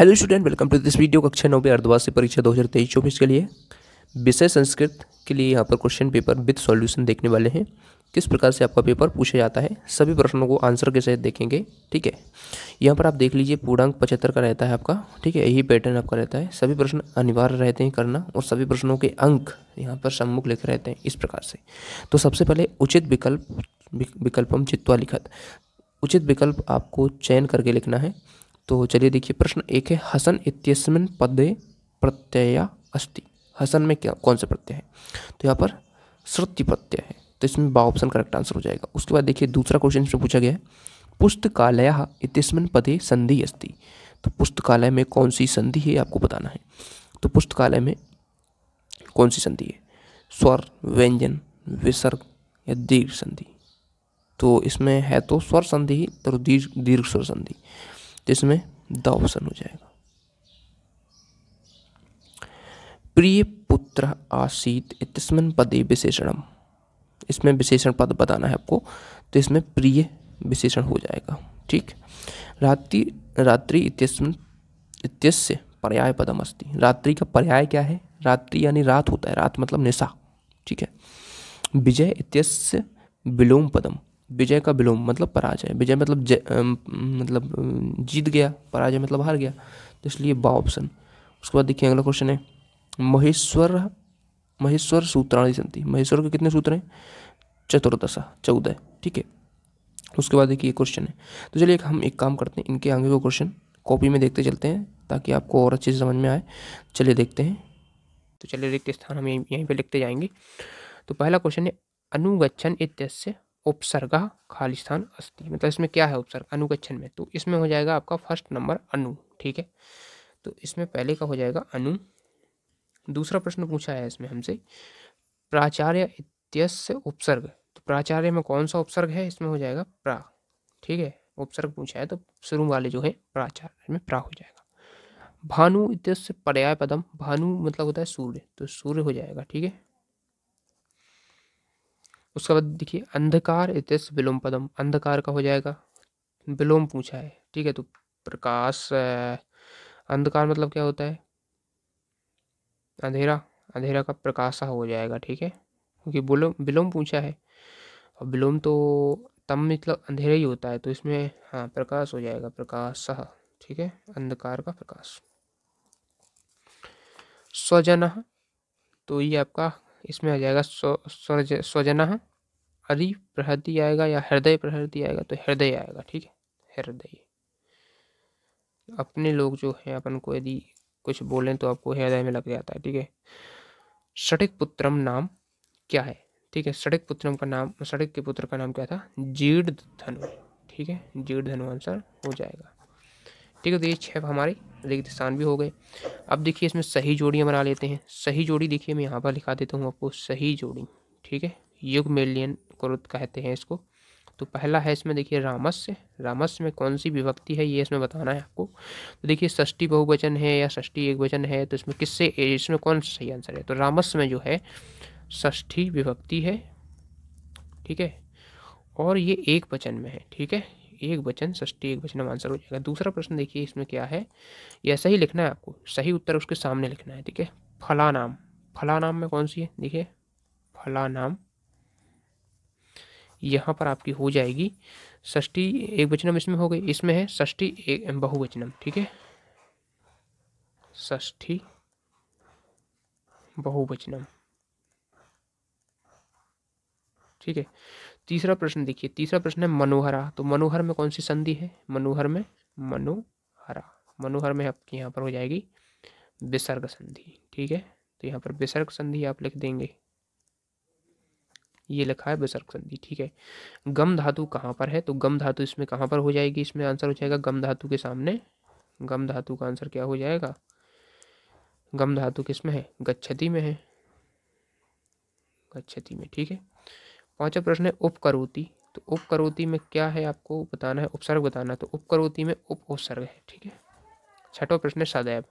hello student welcome to this video कक्षा नौवीं अर्धवार्षिक परीक्षा दो हज़ार तेईस चौबीस के लिए विषय संस्कृत के लिए यहाँ पर क्वेश्चन पेपर विद सॉल्यूशन देखने वाले हैं किस प्रकार से आपका पेपर पूछा जाता है सभी प्रश्नों को आंसर के सहित देखेंगे ठीक है यहाँ पर आप देख लीजिए पूर्णांक पचहत्तर का रहता है आपका ठीक है यही पैटर्न आपका रहता है सभी प्रश्न अनिवार्य रहते हैं करना और सभी प्रश्नों के अंक यहाँ पर सम्मुख लिखे रहते हैं इस प्रकार से तो सबसे पहले उचित विकल्प विकल्पम चित्वा लिखत उचित विकल्प आपको चयन करके लिखना है तो चलिए देखिए प्रश्न एक है हसन इतमिन पदे प्रत्यय अस्ति हसन में क्या कौन से प्रत्यय है तो यहाँ पर श्रुति प्रत्यय है तो इसमें बा ऑप्शन करेक्ट आंसर हो जाएगा उसके बाद देखिए दूसरा क्वेश्चन इसमें पूछा गया है पुस्तकालय इतस्मिन पदे संधि अस्ति तो पुस्तकालय में कौन सी संधि है आपको बताना है तो पुस्तकालय में कौन सी संधि है स्वर व्यंजन विसर्ग या दीर्घ संधि तो इसमें है तो स्वर संधि तो दीर्घ दीर्घ स्वर संधि इसमें द ऑप्शन हो जाएगा प्रिय पुत्र आसीत इतस्मिन पदे विशेषणम इसमें विशेषण पद बताना है आपको तो इसमें प्रिय विशेषण हो जाएगा ठीक रात्रि रात्रि इतस्मिन इत्यस्य पर्याय पदम अस्ति रात्रि का पर्याय क्या है रात्रि यानी रात होता है रात मतलब निशा ठीक है विजय इत्यस्य विलोम पदम विजय का विलोम मतलब पराजय विजय मतलब ज, मतलब जीत गया पराजय मतलब हार गया तो इसलिए बा ऑप्शन उसके बाद देखिए अगला क्वेश्चन है महेश्वर महेश्वर सूत्राणी संति महेश्वर के कितने सूत्र हैं चतुर्दशा चौदह ठीक है उसके बाद देखिए क्वेश्चन है तो चलिए हम एक काम करते हैं इनके आगे का क्वेश्चन कॉपी में देखते चलते हैं ताकि आपको और अच्छे से समझ में आए चलिए देखते हैं तो चलिए रिक्त स्थान हम यहीं यहीं पर लिखते जाएंगे तो पहला क्वेश्चन है अनुगच्छन इत्यस्य उपसर्ग खाली स्थान अस्थि मतलब इसमें क्या है उपसर्ग अनुगच्छन में तो इसमें हो जाएगा आपका फर्स्ट नंबर अनु ठीक है तो इसमें पहले का हो जाएगा अनु दूसरा प्रश्न पूछा है इसमें हमसे प्राचार्य इत्यस्य उपसर्ग तो प्राचार्य में कौन सा उपसर्ग है इसमें हो जाएगा प्रा ठीक है उपसर्ग पूछा है तो शुरू वाले जो है प्राचार्य में प्रा हो जाएगा भानु इत्यस्य पर्याय पदम भानु मतलब होता है सूर्य तो सूर्य हो जाएगा ठीक है उसके बाद देखिए अंधकार इतिस विलोम पदम अंधकार का हो जाएगा विलोम पूछा है ठीक है तो प्रकाश अंधकार मतलब क्या होता है अंधेरा अंधेरा का प्रकाशा हो जाएगा ठीक है क्योंकि विलोम विलोम पूछा है और विलोम तो तम मतलब अंधेरा ही होता है तो इसमें हाँ प्रकाश हो जाएगा प्रकाश ठीक है अंधकार का प्रकाश स्वजन तो ये आपका इसमें आ जाएगा सो, अरि प्रहृति आएगा या हृदय प्रहृति आएगा तो हृदय आएगा ठीक है हृदय अपने लोग जो हैं अपन को यदि कुछ बोलें तो आपको हृदय में लग जाता है ठीक है सड़क पुत्रम नाम क्या है ठीक है सड़क पुत्रम का नाम सड़क के पुत्र का नाम क्या था जीड धनु ठीक है जीड धनु आंसर हो जाएगा ठीक है तो ये छः हमारे रेगिस्तान भी हो गए अब देखिए इसमें सही जोड़ियाँ बना लेते हैं सही जोड़ी देखिए मैं यहाँ पर लिखा देता हूँ आपको सही जोड़ी ठीक है युग मेलियन क्रोध कहते हैं इसको तो पहला है इसमें देखिए रामस्य रामस्य में कौन सी विभक्ति है ये इसमें बताना है आपको तो देखिए षष्ठी बहुवचन है या ष्ठी एक वचन है तो इसमें किससे इसमें कौन सा सही आंसर है तो रामस्य में जो है ष्ठी विभक्ति है ठीक है और ये एक वचन में है ठीक है एक वचन सष्टी एक वचन आंसर हो जाएगा दूसरा प्रश्न देखिए इसमें क्या है यह सही लिखना है आपको सही उत्तर उसके सामने लिखना है ठीक है फला नाम फला नाम में कौन सी है देखिए फला नाम यहाँ पर आपकी हो जाएगी षष्टी एक वचनम इसमें हो गई इसमें है षष्टी एक बहुवचनम ठीक है षष्ठी बहुवचनम ठीक है तीसरा प्रश्न देखिए तीसरा प्रश्न है मनोहरा तो मनोहर में कौन सी संधि है मनोहर में मनोहरा मनोहर में आपकी यहाँ पर हो जाएगी विसर्ग संधि ठीक है तो यहाँ पर विसर्ग संधि आप लिख देंगे ये लिखा है विसर्ग संधि ठीक है गम धातु कहाँ पर है तो गम धातु इसमें कहाँ पर हो जाएगी इसमें आंसर हो जाएगा गम धातु के सामने गम धातु का आंसर क्या हो जाएगा गम धातु किस में है गच्छती में है गच्छती में ठीक है पाँचवा प्रश्न है उपकरोती तो उपकरोती में क्या है आपको बताना है उपसर्ग बताना है तो उपकरोती में उप उपसर्ग है ठीक है छठवा प्रश्न है सदैव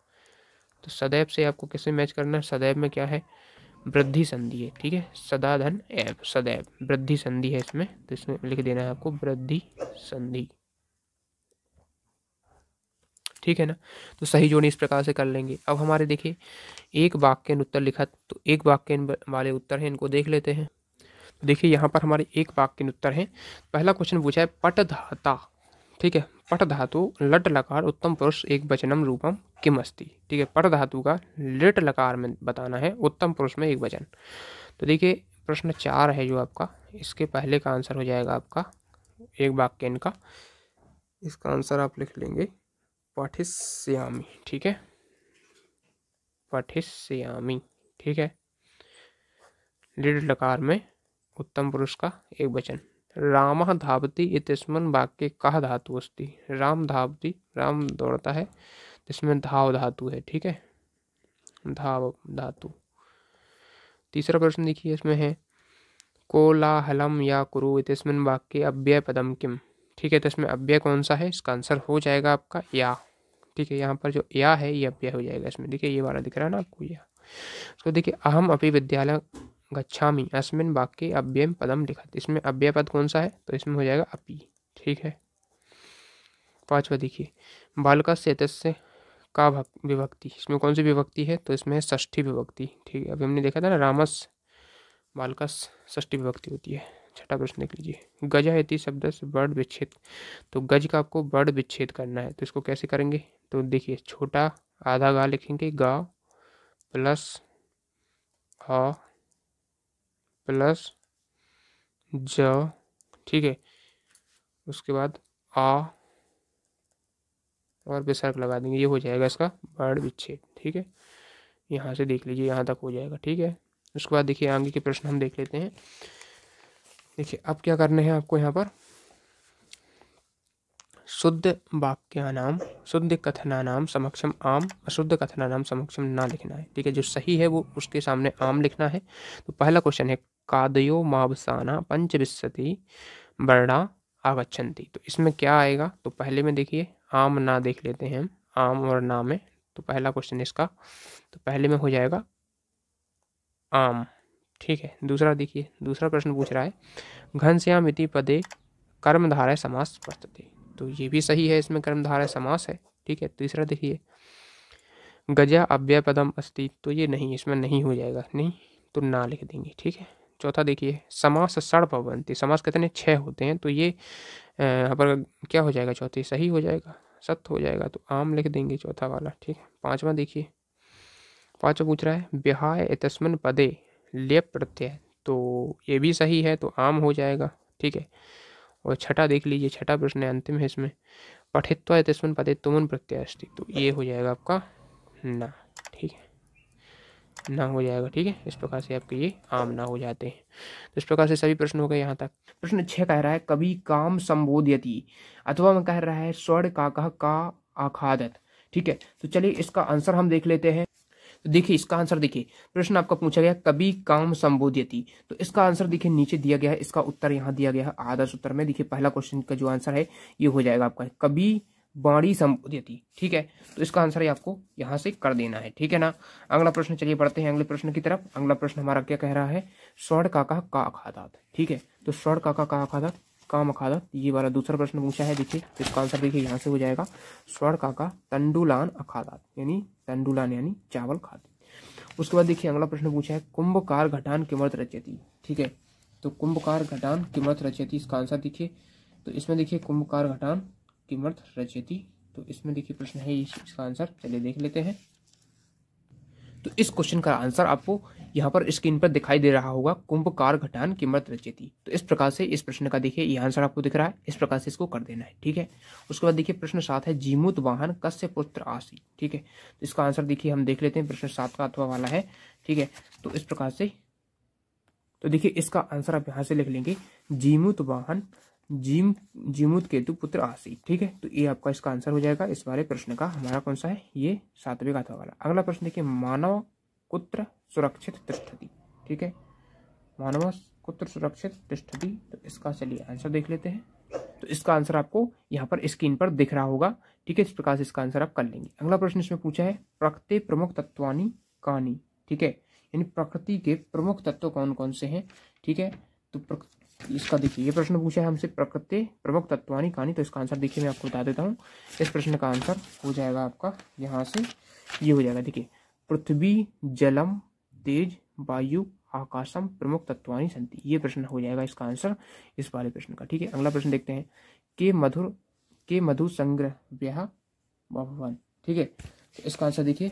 तो सदैव से आपको किसे मैच करना है सदैव में क्या है वृद्धि संधि है ठीक है सदाधन एव सदैव वृद्धि संधि है इसमें तो इसमें लिख देना है आपको वृद्धि संधि ठीक है ना तो सही जोड़ी इस प्रकार से कर लेंगे अब हमारे देखिए एक वाक्य उत्तर लिखा तो एक वाक्य वाले उत्तर हैं इनको देख लेते हैं देखिए यहाँ पर हमारे एक के उत्तर हैं पहला क्वेश्चन पूछा है पटधाता ठीक है पट धातु लट लकार उत्तम पुरुष एक वचनम रूपम किम अस्ति ठीक है पट धातु का लिट लकार में बताना है उत्तम पुरुष में एक वचन तो देखिए प्रश्न चार है जो आपका इसके पहले का आंसर हो जाएगा आपका एक वाक्य इनका इसका आंसर आप लिख लेंगे पठिस्यामी ठीक है पठिश्यामी ठीक है लिट लकार में उत्तम पुरुष का एक वचन राम धावती इतस्मन वाक्य कह धातु अस्ति राम धावती राम दौड़ता है इसमें धाव धातु है ठीक है धाव धातु तीसरा प्रश्न देखिए इसमें है कोलाहलम या कुरु इतिस्मिन वाक्य अव्यय पदम किम ठीक है तो इसमें अव्यय कौन सा है इसका आंसर हो जाएगा आपका या ठीक है यहाँ पर जो या है ये अव्यय हो जाएगा इसमें देखिए ये वाला दिख रहा है ना आपको या तो देखिए अहम अपनी विद्यालय गच्छामी अस्मिन वाक्य अव्ययम पदम लिखत इसमें अव्यय पद कौन सा है तो इसमें हो जाएगा अपी ठीक है पांचवा देखिए बालका से का विभक्ति इसमें कौन सी विभक्ति है तो इसमें है षष्ठी विभक्ति ठीक है अभी हमने देखा था ना रामस बालकस षष्ठी विभक्ति होती है छठा प्रश्न देख लीजिए गज है शब्द से बर्ड विच्छेद तो गज का आपको बर्ड विच्छेद करना है तो इसको कैसे करेंगे तो देखिए छोटा आधा गा लिखेंगे गा प्लस ह प्लस ज ठीक है उसके बाद आ और बेसर्क लगा देंगे ये हो जाएगा इसका बर्ड विच्छेद ठीक है यहाँ से देख लीजिए यहाँ तक हो जाएगा ठीक है उसके बाद देखिए आगे के प्रश्न हम देख लेते हैं देखिए अब क्या करने हैं आपको यहाँ पर शुद्ध वाक्यानाम शुद्ध कथनानाम समक्षम आम अशुद्ध कथनानाम समक्षम ना लिखना है ठीक है जो सही है वो उसके सामने आम लिखना है तो पहला क्वेश्चन है कादयो मावसाना पंचविशति वर्णा आगच्छन्ति तो इसमें क्या आएगा तो पहले में देखिए आम ना देख लेते हैं हम आम और ना में तो पहला क्वेश्चन इसका तो पहले में हो जाएगा आम ठीक है दूसरा देखिए दूसरा प्रश्न पूछ रहा है घनश्याम इति पदे कर्मधारय समास प्रस्तुति तो ये भी सही है इसमें कर्मधारय समास है ठीक है तीसरा देखिए गजा अव्यय पदम अस्ति तो ये नहीं इसमें नहीं हो जाएगा नहीं तो ना लिख देंगे ठीक है चौथा देखिए समास सड़ बनते समास कितने छः होते हैं तो ये यहाँ पर क्या हो जाएगा चौथी सही हो जाएगा सत्य हो जाएगा तो आम लिख देंगे चौथा वाला ठीक है पाँचवा देखिए पाँचवा पूछ रहा है बिहाय एतस्मन पदे लेप प्रत्यय तो ये भी सही है तो आम हो जाएगा ठीक है और छठा देख लीजिए छठा प्रश्न है अंतिम है इसमें पठित्वा तस्मन पदे तुमन प्रत्यय तो ये हो जाएगा आपका ना ठीक है ना हो जाएगा ठीक है इस प्रकार से आपके ये आम ना हो जाते हैं तो इस प्रकार से सभी प्रश्न हो गए यहाँ तक प्रश्न छः कह रहा है कभी काम संबोधयति अथवा कह रहा है स्वर्ण का कह का आखादत ठीक है तो चलिए इसका आंसर हम देख लेते हैं तो देखिए इसका आंसर देखिए प्रश्न आपका पूछा गया कभी काम संबोधयति तो इसका आंसर देखिए नीचे दिया गया है इसका उत्तर यहाँ दिया गया है आदर्श उत्तर में देखिए पहला क्वेश्चन का जो आंसर है ये हो जाएगा आपका कभी वाणी संबोधयती ठीक है तो इसका आंसर आपको यहाँ से कर देना है ठीक है ना अगला प्रश्न चलिए पढ़ते हैं अगले प्रश्न की तरफ अगला प्रश्न हमारा क्या कह रहा है स्वर्ण काका का अखादात ठीक है तो स्वर्ण काका का अखादात काम अखादात ये वाला दूसरा प्रश्न पूछा है देखिए तो इसका आंसर देखिए यहाँ से हो जाएगा स्वर्ण काका तंडुलान अखादात यानी तंडुलान यानी चावल खाते उसके बाद देखिए अगला प्रश्न पूछा है कुंभकार घटान किमर्त रचयती ठीक है तो कुंभकार घटान मत रचयती इसका आंसर देखिए तो इसमें देखिए कुंभकार घटान किमर्थ रचयती तो इसमें देखिए प्रश्न है इसका आंसर चलिए देख लेते हैं तो इस क्वेश्चन का आंसर आपको यहाँ पर स्क्रीन पर दिखाई दे रहा होगा कुंभकार घटान कीमत रचेती तो इस प्रकार से इस प्रश्न का देखिए यह आंसर आपको दिख रहा है इस प्रकार से इसको कर देना है ठीक है उसके बाद देखिए प्रश्न सात है जीमूत वाहन कस्य पुत्र आसी ठीक है तो इसका आंसर देखिए हम देख लेते हैं प्रश्न सात का अथवा वाला है ठीक है तो इस प्रकार से तो देखिए इसका आंसर आप यहाँ से लिख लेंगे जीमूत वाहन जीम जीमुद केतु पुत्र आसी ठीक है तो ये आपका इसका आंसर हो जाएगा इस बारे प्रश्न का हमारा कौन सा है ये सातवें का था वाला अगला प्रश्न देखिए मानव कुत्र सुरक्षित तिष्ठति ठीक है मानव कुत्र सुरक्षित तिष्ठति तो इसका चलिए आंसर देख लेते हैं तो इसका आंसर आपको यहाँ पर स्क्रीन पर दिख रहा होगा ठीक है इस प्रकार से इसका आंसर आप कर लेंगे अगला प्रश्न इसमें पूछा है प्रकृति प्रमुख तत्वानी कहानी ठीक है यानी प्रकृति के प्रमुख तत्व कौन कौन से हैं ठीक है तो इसका देखिए ये प्रश्न पूछा है हमसे प्रकृति प्रमुख तत्वानी कहानी तो इसका आंसर देखिए मैं आपको बता देता हूँ इस प्रश्न का आंसर हो जाएगा आपका यहाँ से ये हो जाएगा देखिए पृथ्वी जलम तेज वायु आकाशम प्रमुख तत्वानी संति ये प्रश्न हो जाएगा इसका आंसर इस वाले प्रश्न का ठीक है अगला प्रश्न देखते हैं के मधुर के मधु संग्रह व्याह भगवान ठीक है तो इसका आंसर देखिए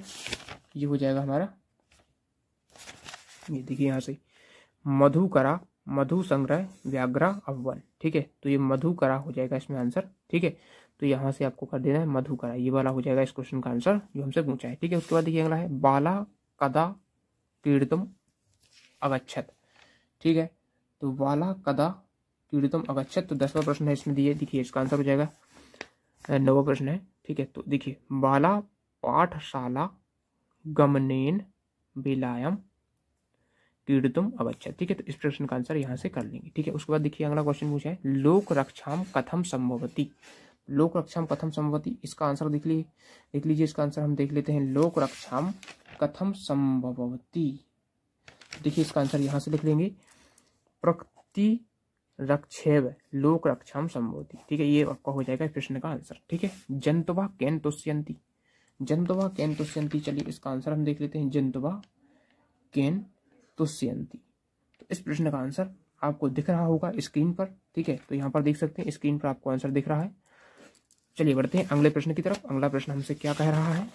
ये हो जाएगा हमारा ये देखिए यहाँ से मधुकरा मधु संग्रह व्याग्रह अव्वल ठीक है तो ये मधु करा हो जाएगा इसमें आंसर ठीक है तो यहाँ से आपको कर देना है मधु करा ये वाला हो जाएगा इस क्वेश्चन का आंसर जो हमसे पूछा है ठीक है उसके बाद देखिए अगला है बाला कदा कीर्तम अगच्छत ठीक है तो बाला कदा कीर्तम अगच्छत तो दसवा प्रश्न है इसमें दिए देखिए इसका आंसर हो जाएगा नवा प्रश्न है ठीक है तो देखिए बाला पाठशाला गमनेन बिलायम क्रीडतुम अवच्छा ठीक है तो इस प्रश्न का आंसर यहाँ से कर लेंगे ठीक है उसके बाद देखिए अगला क्वेश्चन पूछा है लोक रक्षाम कथम संभवती लोक रक्षाम कथम संभवती इसका आंसर देख लीजिए देख लीजिए इसका आंसर हम देख लेते हैं लोक रक्षाम कथम संभवती देखिए इसका आंसर यहाँ से लिख लेंगे प्रकृति रक्षेव लोक रक्षाम संभवती ठीक है ये आपका हो जाएगा प्रश्न का आंसर ठीक है जंतुवा कैन तुष्यंती जंतुवा कैन तुष्यंती चलिए इसका आंसर हम देख लेते हैं जंतुवा कैन तुष्यंती तो, तो इस प्रश्न का आंसर आपको दिख रहा होगा स्क्रीन पर ठीक है तो यहाँ पर देख सकते हैं स्क्रीन पर आपको आंसर दिख रहा है चलिए बढ़ते हैं अगले प्रश्न की तरफ अगला प्रश्न हमसे क्या कह रहा है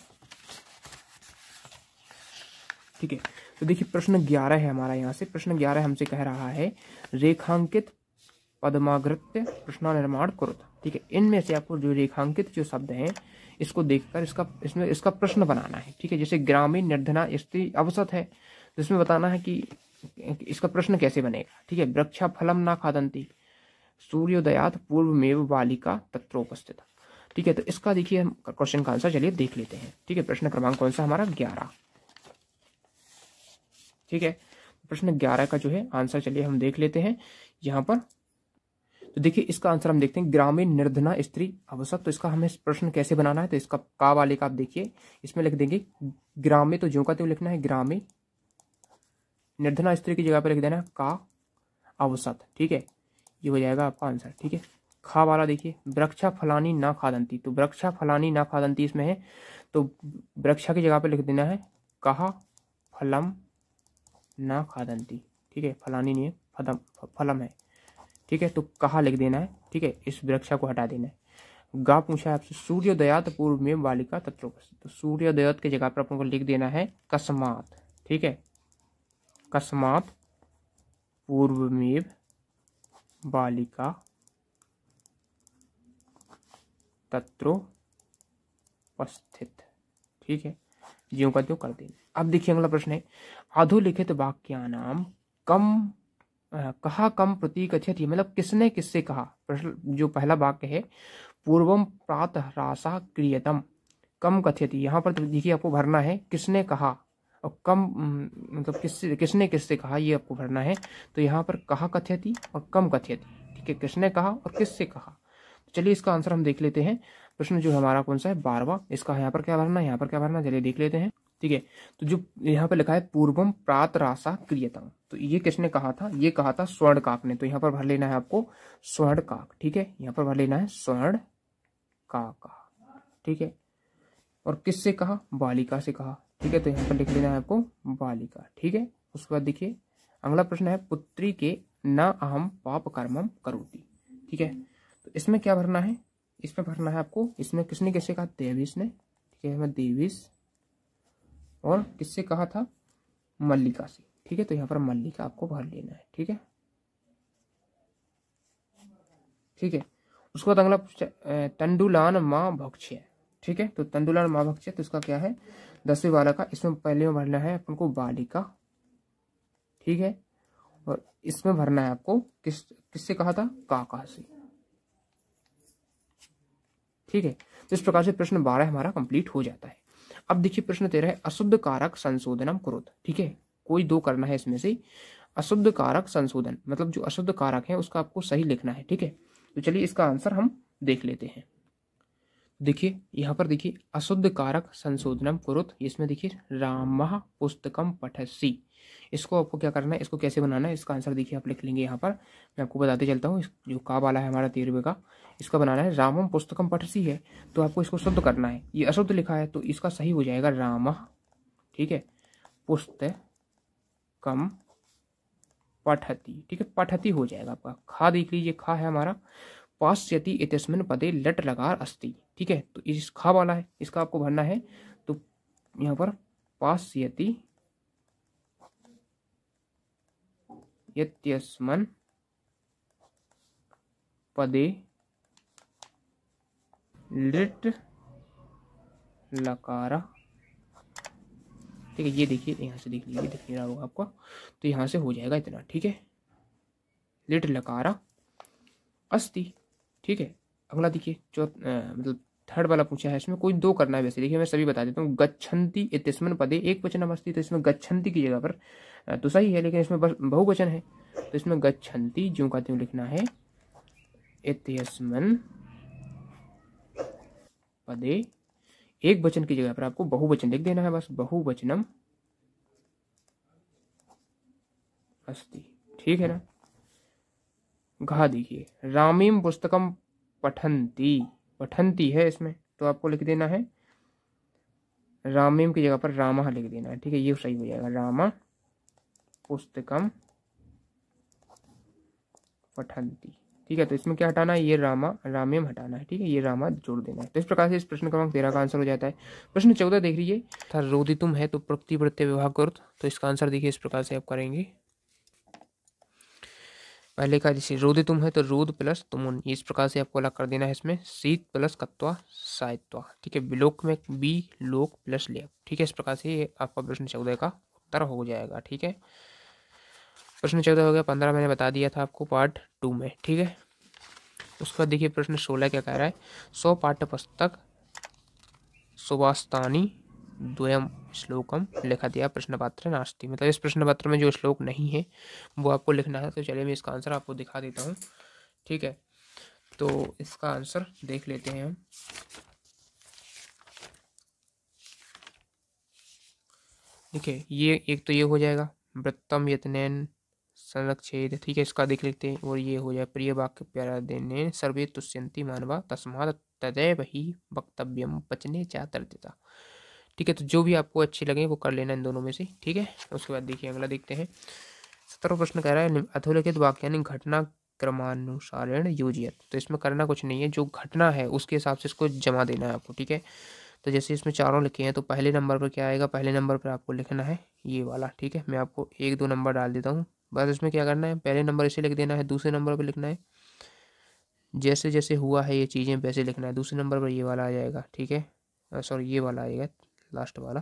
ठीक है तो देखिए प्रश्न ग्यारह है हमारा यहाँ से प्रश्न ग्यारह हमसे कह रहा है रेखांकित पदमागृत्य प्रश्न निर्माण करो ठीक है इनमें से आपको जो रेखांकित जो शब्द है इसको देखकर इसका इसमें इसका प्रश्न बनाना है ठीक है जैसे ग्रामीण निर्धना स्त्री अवसत है तो इसमें बताना है कि इसका प्रश्न कैसे बनेगा ठीक है वृक्षा फलम ना खादंती सूर्योदयात पूर्व में बालिका उपस्थित ठीक है तो इसका देखिए हम क्वेश्चन का आंसर चलिए देख लेते हैं ठीक है प्रश्न क्रमांक कौन सा हमारा ग्यारह ठीक है प्रश्न ग्यारह का जो है आंसर चलिए हम देख लेते हैं यहाँ पर तो देखिए इसका आंसर हम देखते हैं ग्रामीण निर्धना स्त्री आवश्यक तो इसका हमें प्रश्न कैसे बनाना है तो इसका का वाले का आप देखिए इसमें लिख देंगे ग्रामे तो जो का तो लिखना है ग्रामीण निर्धना स्त्री की जगह पर लिख देना का अवसत ठीक है ये हो जाएगा आपका आंसर ठीक है खा वाला देखिए वृक्षा फलानी ना खादंती तो वृक्षा फलानी ना खादंती इसमें है तो वृक्षा की जगह पर लिख देना है कहा फलम ना खादंती ठीक है फलानी नहीं है फदम फलम है ठीक है तो कहा लिख देना है ठीक है इस वृक्षा को हटा देना है गा पूछा है आपसे सूर्योदयात पूर्व में बालिका तत्व तो सूर्योदयात की जगह पर अपन को लिख देना है कस्मात ठीक है कस्मात् पूर्वमेव बालिका उपस्थित ठीक है ज्यों का त्यों कर देना अब देखिए अगला प्रश्न है अधोलिखित नाम कम आ, कहा कम प्रतीक अच्छे मतलब किसने किससे कहा प्रश्न जो पहला वाक्य है पूर्वम प्रातः रासा क्रियतम कम कथित यहाँ पर तो देखिए आपको भरना है किसने कहा और कम मतलब किससे किसने किससे कहा ये आपको भरना है तो यहाँ पर कहा कथ्यति और कम कथ्यति ठीक है किसने कहा और किससे कहा तो चलिए इसका आंसर हम देख लेते हैं प्रश्न जो हमारा कौन सा है बारवा इसका यहाँ पर क्या भरना है यहाँ पर क्या भरना चलिए देख लेते हैं ठीक है तो जो यहाँ पर लिखा है पूर्वम प्रात रासा क्रियतम तो ये किसने कहा था ये कहा था स्वर्ण काक ने तो यहाँ पर भर लेना है आपको स्वर्ण काक ठीक है यहाँ पर भर लेना है स्वर्ण काका ठीक है और किससे कहा बालिका से कहा ठीक है तो यहाँ पर लिख लेना है आपको बालिका ठीक है उसके बाद देखिए अगला प्रश्न है पुत्री के न अहम पाप कर्म करोती ठीक है तो इसमें क्या भरना है इसमें भरना है आपको इसमें किसने कैसे कहा देविस ने ठीक है हमें और किससे कहा था मल्लिका से ठीक है तो यहाँ पर मल्लिका आपको भर लेना है ठीक है ठीक है उसके बाद अगला तंडुलान माँ भक्ष्य ठीक है तो तंडुलान माँ भक्ष्य तो इसका क्या है दसवीं बारह का इसमें पहले में भरना है अपन को बालिका ठीक है और इसमें भरना है आपको किस किससे कहा था काका से ठीक है तो इस प्रकार से प्रश्न बारह हमारा कंप्लीट हो जाता है अब देखिए प्रश्न तेरह है अशुद्ध कारक संशोधन क्रोध ठीक है कोई दो करना है इसमें से अशुद्ध कारक संशोधन मतलब जो अशुद्ध कारक है उसका आपको सही लिखना है ठीक है तो चलिए इसका आंसर हम देख लेते हैं देखिए यहाँ पर देखिए अशुद्ध कारक संशोधनम कुरुत इसमें देखिए राम पुस्तकम पठसी इसको आपको क्या करना है इसको कैसे बनाना है इसका आंसर देखिए आप लिख लेंगे यहाँ पर मैं आपको बताते चलता हूँ जो का वाला है हमारा तेरहवे का इसका बनाना है रामम पुस्तकम पठसी है तो आपको इसको शुद्ध करना है ये अशुद्ध लिखा है तो इसका सही हो जाएगा राम ठीक है पुस्तकम पठती ठीक है पठती हो जाएगा आपका खा देख लीजिए खा है हमारा पाश्यति इतस्मिन पदे लट लगार अस्ति ठीक है तो इस खा वाला है इसका आपको भरना है तो यहाँ पर पास यति यस्मन पदे लिट लकारा ठीक है ये देखिए यहाँ से देख लीजिए देख रहा होगा आपको तो यहाँ से हो जाएगा इतना ठीक है लिट लकारा अस्ति ठीक है अगला देखिए चौथ मतलब थर्ड वाला पूछा है इसमें कोई दो करना है वैसे देखिए मैं सभी बता देता हूँ गच्छंती इतिस्मन पदे एक वचन अवस्थी तो इसमें गच्छंती की जगह पर तो सही है लेकिन इसमें बस बहुवचन है तो इसमें गच्छंती जो का त्यों लिखना है इतिस्मन पदे एक वचन की जगह पर आपको बहुवचन लिख देना है बस बहुवचनम अस्ति ठीक है ना घा देखिए रामीम पुस्तकम पठंती पठंती है इसमें तो आपको लिख देना है रामीम की जगह पर रामा लिख देना है ठीक है ये सही हो जाएगा रामा पुस्तकम पठंती ठीक है तो इसमें क्या हटाना है ये रामा रामेम हटाना है ठीक है ये रामा जोड़ देना है तो इस प्रकार से इस प्रश्न क्रमांक तेरह का आंसर हो जाता है प्रश्न चौदह देख लीजिए था रोदी तुम है तो प्रति प्रत्यय विभाग करो तो इसका आंसर देखिए इस प्रकार से आप करेंगे पहले का जैसे रोद तुम है तो रोद प्लस तुमुन इस प्रकार से आपको अलग कर देना है इसमें शीत प्लस कत्वा सायत्वा ठीक है बिलोक में बी लोक प्लस लेप ठीक है इस प्रकार से ये आपका प्रश्न चौदह का उत्तर हो जाएगा ठीक है प्रश्न चौदह हो गया पंद्रह मैंने बता दिया था आपको पार्ट टू में ठीक है उसके बाद देखिए प्रश्न सोलह क्या कह रहा है सौ पाठ्य पुस्तक सुभाषतानी द्वयम हम लिखा दिया प्रश्न पात्र नास्ती मतलब इस प्रश्न पत्र में जो श्लोक नहीं है वो आपको लिखना है तो चलिए मैं इसका आंसर आपको दिखा देता हूँ ठीक है तो इसका आंसर देख लेते हैं हम देखिए ये एक तो ये हो जाएगा वृत्तम यतनैन संरक्षेद ठीक है इसका देख लेते हैं और ये हो जाए प्रिय वाक्य प्यारा देने सर्वे तुष्यंती मानवा तस्मात तदैव ही वक्तव्यम पचने चातरता ठीक है तो जो भी आपको अच्छे लगे वो कर लेना इन दोनों में से ठीक है उसके बाद देखिए अगला देखते हैं सत्रह प्रश्न कह रहा है अधोलिखित वाक्य यानी घटना क्रमानुसारण योजियत तो इसमें करना कुछ नहीं है जो घटना है उसके हिसाब से इसको जमा देना है आपको ठीक है तो जैसे इसमें चारों लिखे हैं तो पहले नंबर पर क्या आएगा पहले नंबर पर आपको लिखना है ये वाला ठीक है मैं आपको एक दो नंबर डाल देता हूँ बस इसमें क्या करना है पहले नंबर इसे लिख देना है दूसरे नंबर पर लिखना है जैसे जैसे हुआ है ये चीज़ें वैसे लिखना है दूसरे नंबर पर ये वाला आ जाएगा ठीक है सॉरी ये वाला आएगा लास्ट वाला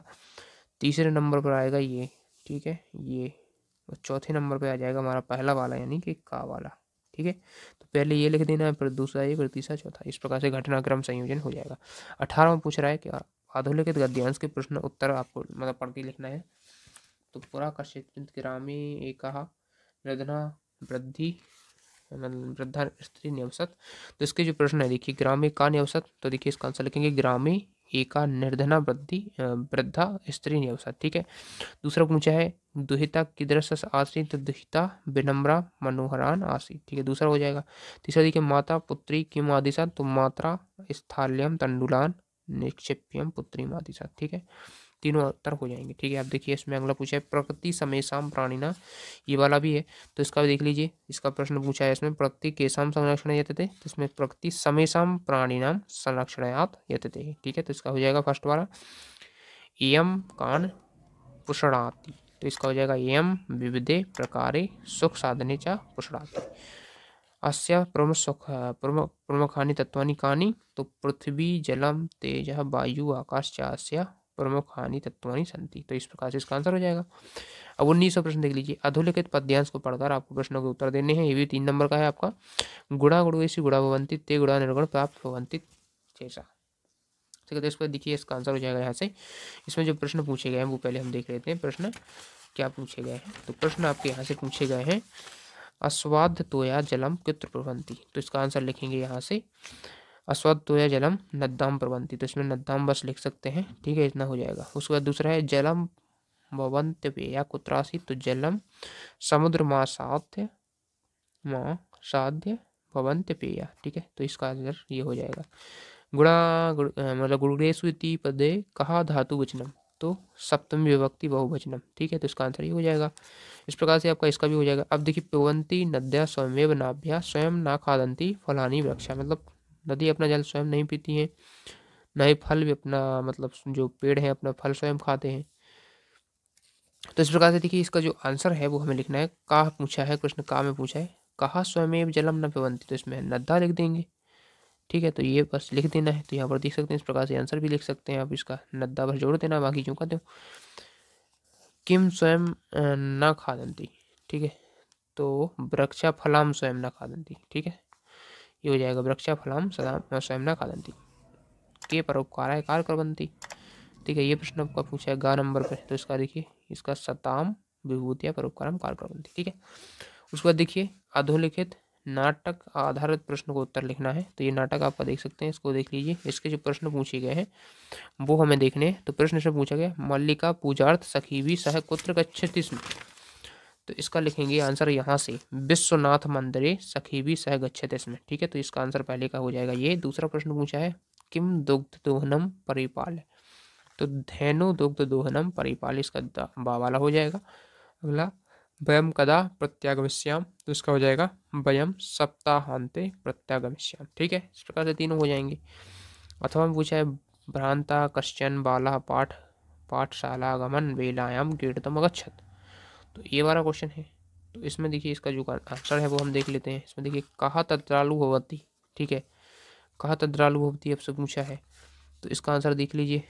तीसरे नंबर पर आएगा ये ठीक है ये और चौथे नंबर पे आ जाएगा हमारा पहला वाला यानी कि का वाला ठीक है तो पहले ये लिख देना है फिर दूसरा ये फिर तीसरा चौथा इस प्रकार से घटनाक्रम संयोजन हो जाएगा अठारहवा पूछ रहा है कि अधोलिखित गद्यांश के प्रश्न उत्तर आपको मतलब पढ़ के लिखना है तो पूरा कश्यपित ग्रामी एक कहा वृद्धना वृद्धि मतलब वृद्धा स्त्री न्यवसत तो इसके जो प्रश्न है देखिए ग्रामी का न्यवसत तो देखिए इसका आंसर लिखेंगे ग्रामी एका निर्धना वृद्धि वृद्धा स्त्री न्यवसा ठीक है दूसरा पूछा है दुहिता की आसी तो दुहिता विनम्रा मनोहरान आसी ठीक है दूसरा हो जाएगा तीसरा देखिए माता पुत्री किम आदिशा तो मात्रा स्थाल्यम तंडुलान निक्षिप्यम पुत्री मादिशा ठीक है तीनों उत्तर हो जाएंगे ठीक है आप देखिए इसमें अगला पूछा है प्रकृति समय शाम प्राणी ना ये वाला भी है तो इसका भी देख लीजिए इसका प्रश्न पूछा है इसमें प्रकृति के शाम संरक्षण यते थे तो इसमें प्रकृति समय शाम प्राणी नाम संरक्षण आप यते थे ठीक है तो इसका हो जाएगा फर्स्ट वाला एम कान पुषणाति तो इसका हो जाएगा एम विविधे प्रकारे सुख साधने चा पुषणाति अस्य प्रमुख सुख प्रमुख प्रमुख हानि तत्वानि कानि तो पृथ्वी जलम तेज वायु आकाश चाह प्रमुख हानि तत्वानी सन्ति तो इस प्रकार से इसका आंसर हो जाएगा अब उन्नीस प्रश्न देख लीजिए अधोलिखित पद्यांश को पढ़कर आपको प्रश्नों के उत्तर देने हैं ये भी तीन नंबर का है आपका गुणा गुणवेशी गुणा भवंती ते गुणा निर्गुण प्राप्त भवंती जैसा ठीक है तो इसको देखिए इसका आंसर हो जाएगा यहाँ से इसमें जो प्रश्न पूछे गए हैं वो पहले हम देख लेते हैं प्रश्न क्या पूछे गए हैं तो प्रश्न आपके यहाँ से पूछे गए हैं अस्वाद तोया जलम कृत्र प्रवंती तो इसका आंसर लिखेंगे यहाँ से या जलम नद्दाम प्रबंधी तो इसमें नद्दाम बस लिख सकते हैं ठीक है इतना हो जाएगा उसके बाद दूसरा है जलम भवंत या कुत्रासी तो जलम समुद्र मा साध्य मा साध्य भवंत पेया ठीक है तो इसका आंसर ये हो जाएगा गुणा गुड़, मतलब गुड़ेश्वती पदे कहा धातु वचनम तो सप्तम विभक्ति बहुवचनम ठीक है तो इसका आंसर ये हो जाएगा इस प्रकार से आपका इसका भी हो जाएगा अब देखिए पिबंती नद्या स्वयं नाभ्या स्वयं ना खादंती फलानी वृक्षा मतलब नदी अपना जल स्वयं नहीं पीती है ना ही फल भी अपना मतलब जो पेड़ है अपना फल स्वयं खाते हैं तो इस प्रकार से देखिए इसका जो आंसर है वो हमें लिखना है कहा पूछा है कृष्ण कहा में पूछा है कहा स्वयं जलम न प्रबंती तो इसमें नद्दा लिख देंगे ठीक है तो ये बस लिख देना है तो यहाँ पर देख सकते हैं इस प्रकार से आंसर भी लिख सकते हैं आप इसका नद्दा पर जोड़ देना बाकी जो कहते हो किम स्वयं न खादंती ठीक है तो वृक्षा फलाम स्वयं न खादंती ठीक है ये हो जाएगा वृक्षा फलाम सदा स्वयं न खादंती के परोपकाराय कार करवंती ठीक है ये प्रश्न आपका पूछा है गा नंबर पर तो इसका देखिए इसका सताम विभूतिया परोपकारम कार करवंती ठीक है उसके बाद देखिए अधोलिखित नाटक आधारित प्रश्न को उत्तर लिखना है तो ये नाटक आपका देख सकते हैं इसको देख लीजिए इसके जो प्रश्न पूछे गए हैं वो हमें देखने हैं तो प्रश्न से पूछा गया मल्लिका पूजार्थ सखी भी सह कुत्र गच्छति तो इसका लिखेंगे आंसर यहाँ से विश्वनाथ मंदिर सखीबी सह गच्छत इसमें ठीक है तो इसका आंसर पहले का हो जाएगा ये दूसरा प्रश्न पूछा है किम दुग्ध दोहनम परिपाल तो धैनो दुग्ध दोहनम परिपाल इसका बा वाला हो जाएगा अगला वयम कदा प्रत्यागमश्याम तो इसका हो जाएगा वयम सप्ताहांते प्रत्यागमश्याम ठीक है इस प्रकार से तीनों हो जाएंगे अथवा में पूछा है भ्रांता कश्चन बाला पाठ पाठशाला गमन वेलायाम कीर्तम अगछत तो ये वाला क्वेश्चन है तो इसमें देखिए इसका जो आंसर है वो हम देख लेते हैं इसमें देखिए कहा तद्रालु होती ठीक है कहा तद्रालु भवती आपसे पूछा है तो इसका आंसर देख लीजिए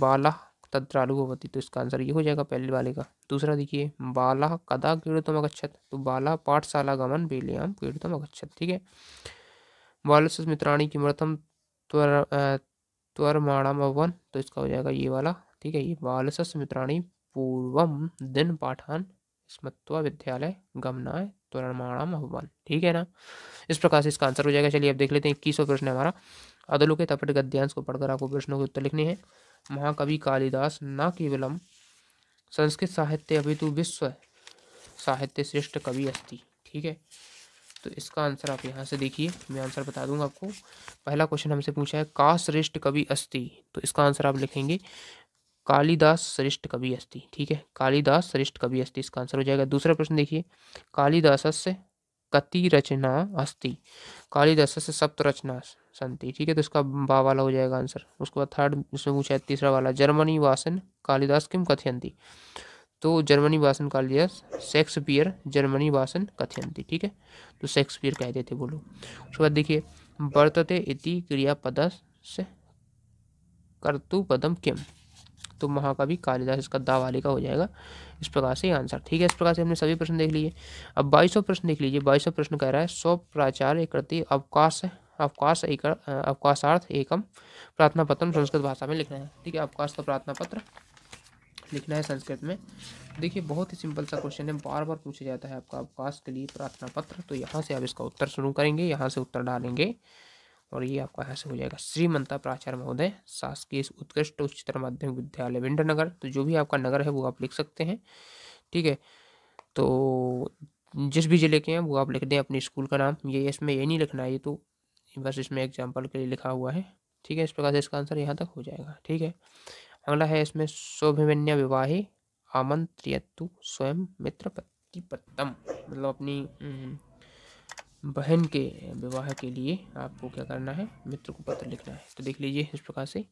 बाला तद्रालु होती तो इसका आंसर ये हो जाएगा पहले वाले का दूसरा देखिए बाला कदा क्रीड़तम अगछत तो बाला पाठशाला गमन बेलियाम क्रीड़तम अगछत ठीक है बालस मित्राणी मृतम त्वर त्वरमाणम अवन तो इसका हो जाएगा ये वाला ठीक है ये बालस मित्राणी पूर्व दिन पाठान स्मत्वा विद्यालय गमनाय त्वरमाणम आह्वान ठीक है ना इस प्रकार से इसका आंसर हो जाएगा चलिए अब देख लेते हैं इक्कीसवा प्रश्न है हमारा अदलु के तपट गद्यांश को पढ़कर आपको प्रश्नों के उत्तर लिखने हैं महाकवि कालिदास न केवलम संस्कृत साहित्य अभी तो विश्व साहित्य श्रेष्ठ कवि अस्ति ठीक है तो इसका आंसर आप यहाँ से देखिए मैं आंसर बता दूंगा आपको पहला क्वेश्चन हमसे पूछा है का श्रेष्ठ कवि अस्ति तो इसका आंसर आप लिखेंगे कालिदास श्रेष्ठ कवि अस्ति ठीक है कालिदास श्रेष्ठ कवि अस्ति इसका आंसर हो जाएगा दूसरा प्रश्न देखिए कालिदास से कति रचना अस्ति कालिदास से सप्त रचना संति ठीक है तो इसका बा वाला हो जाएगा आंसर उसके बाद थर्ड इसमें पूछा है तीसरा वाला जर्मनी वासन कालिदास किम कथियंती तो जर्मनी वासन कालिदास शेक्सपियर जर्मनी वासन कथियंती ठीक है तो शेक्सपियर कहते थे बोलो उसके बाद देखिए वर्तते इति क्रियापद से कर्तुपदम किम तो महाकवि कालिदास इसका दावालिका हो जाएगा इस प्रकार से आंसर ठीक है इस प्रकार से हमने सभी प्रश्न देख लिए अब बाईसों प्रश्न देख लीजिए बाईसों प्रश्न कह रहा है सौ प्राचार्य कृति अवकाश अवकाश एक अवकाशार्थ एकम प्रार्थना पत्र संस्कृत भाषा में लिखना है ठीक है अवकाश का प्रार्थना पत्र लिखना है संस्कृत में देखिए बहुत ही सिंपल सा क्वेश्चन है बार बार पूछा जाता है आपका अवकाश के लिए प्रार्थना पत्र तो यहाँ से आप इसका उत्तर शुरू करेंगे यहाँ से उत्तर डालेंगे और ये आपका यहाँ से हो जाएगा श्रीमंता प्राचार्य महोदय शासकीय उत्कृष्ट उच्चतर माध्यमिक विद्यालय विंडनगर तो जो भी आपका नगर है वो आप लिख सकते हैं ठीक है तो जिस भी जिले के हैं वो आप लिख दें अपने स्कूल का नाम ये इसमें ये नहीं लिखना है ये तो बस इसमें एग्जाम्पल के लिए लिखा हुआ है ठीक है इस प्रकार से इसका आंसर यहाँ तक हो जाएगा ठीक है अगला है इसमें शोभिमन्या विवाहे आमंत्रियतु स्वयं मित्र पति पत्तम मतलब अपनी हम्म, बहन के विवाह के लिए आपको क्या करना है मित्र को पत्र लिखना है तो देख लीजिए इस प्रकार से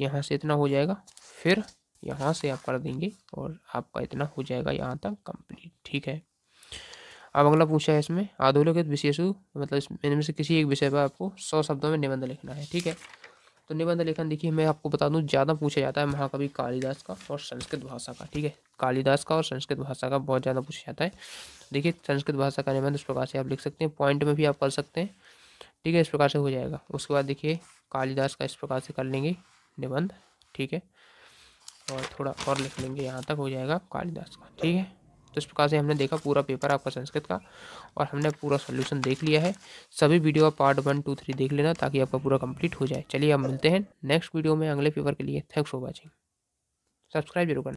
यहाँ से इतना हो जाएगा फिर यहाँ से आप कर देंगे और आपका इतना हो जाएगा यहाँ तक कंप्लीट ठीक है अब अगला पूछा है इसमें आधुनिक विशेष मतलब इसमें से किसी एक विषय पर आपको सौ शब्दों में निबंध लिखना है ठीक है तो निबंध लेखन देखिए मैं आपको बता दूँ ज़्यादा पूछा जाता है महाकवि कालिदास का और संस्कृत भाषा का ठीक है कालिदास का और संस्कृत भाषा का बहुत ज़्यादा पूछा जाता है देखिए संस्कृत भाषा का निबंध इस प्रकार से आप लिख सकते हैं पॉइंट में भी आप कर सकते हैं ठीक है इस प्रकार से हो जाएगा उसके बाद देखिए कालिदास का इस प्रकार से कर लेंगे निबंध ठीक है और थोड़ा और लिख लेंगे यहाँ तक हो जाएगा कालिदास का ठीक है तो इस प्रकार से हमने देखा पूरा पेपर आपका संस्कृत का और हमने पूरा सोल्यूशन देख लिया है सभी वीडियो का पार्ट वन टू थ्री देख लेना ताकि आपका पूरा कंप्लीट हो जाए चलिए आप मिलते हैं नेक्स्ट वीडियो में अगले पेपर के लिए थैंक्स फॉर वॉचिंग सब्सक्राइब जरूर करना